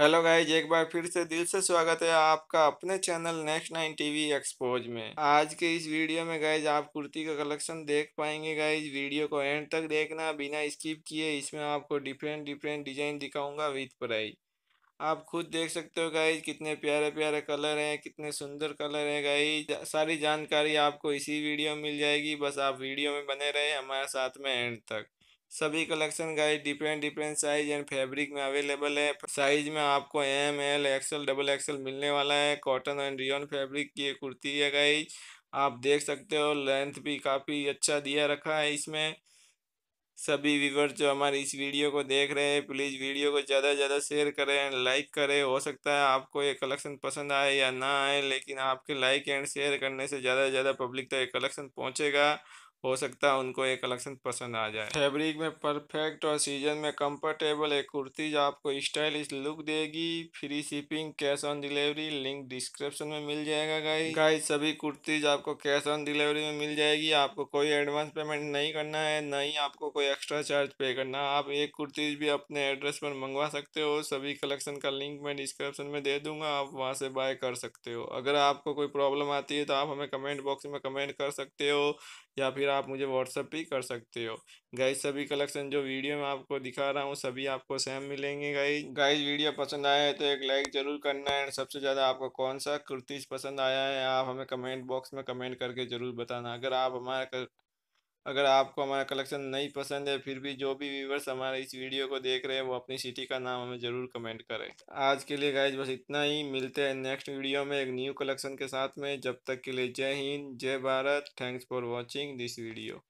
hello guys एक बार फिर से दिल से स्वागत है आपका अपने channel next nine TV expose में आज के इस वीडियो में गाइज आप कुर्ती का कलेक्शन देख पाएंगे गाइज वीडियो को एंड तक देखना बिना स्किप किए इसमें आपको डिफरेंट डिफरेंट डिजाइन दिखाऊंगा विथ प्राइस आप खुद देख सकते हो गाइज कितने प्यारे प्यारे कलर हैं कितने सुंदर कलर हैं गाइज सारी जानकारी आपको इसी वीडियो में मिल जाएगी बस आप वीडियो में बने रहे हमारे साथ में एंड तक सभी collection guide different different size and fabric में अवेलेबल है साइज में आपको M L XL double XL मिलने वाला है कॉटन एंड रियन फैब्रिक की कुर्ती है गाइज आप देख सकते हो लेंथ भी काफ़ी अच्छा दिया रखा है इसमें सभी व्यूवर जो हमारे इस वीडियो को देख रहे हैं प्लीज़ वीडियो को ज़्यादा से ज़्यादा शेयर करें लाइक करें हो सकता है आपको ये कलेक्शन पसंद आए या ना आए लेकिन आपके लाइक एंड शेयर करने से ज़्यादा से ज़्यादा पब्लिक तक तो ये कलेक्शन पहुँचेगा हो सकता है उनको एक कलेक्शन पसंद आ जाए फैब्रिक में परफेक्ट और सीजन में कंफर्टेबल एक कुर्तीज आपको स्टाइलिश लुक देगी free shipping cash on delivery link description में मिल जाएगा गाइस गाइस सभी कुर्तीज आपको कैश ऑन डिलीवरी में मिल जाएगी आपको कोई एडवांस पेमेंट नहीं करना है ना ही आपको कोई एक्स्ट्रा चार्ज पे करना आप एक कुर्तीज भी अपने एड्रेस पर मंगवा सकते हो सभी कलेक्शन का लिंक मैं डिस्क्रिप्शन में दे दूंगा आप वहाँ से बाय कर सकते हो अगर आपको कोई प्रॉब्लम आती है तो आप हमें कमेंट बॉक्स में कमेंट कर सकते हो या फिर आप मुझे व्हाट्सअप भी कर सकते हो गाइज सभी कलेक्शन जो वीडियो में आपको दिखा रहा हूँ सभी आपको सेम मिलेंगे गाइज गाइज वीडियो पसंद आया है तो एक लाइक ज़रूर करना है सबसे ज़्यादा आपको कौन सा कुर्तीज़ पसंद आया है आप हमें कमेंट बॉक्स में कमेंट करके ज़रूर बताना अगर आप हमारा कर... अगर आपको हमारा कलेक्शन नहीं पसंद है फिर भी जो भी व्यूवर्स हमारे इस वीडियो को देख रहे हैं वो अपनी सिटी का नाम हमें ज़रूर कमेंट करें आज के लिए गाइज बस इतना ही मिलते हैं नेक्स्ट वीडियो में एक न्यू कलेक्शन के साथ में जब तक के लिए जय हिंद जय Bharat thanks for watching this video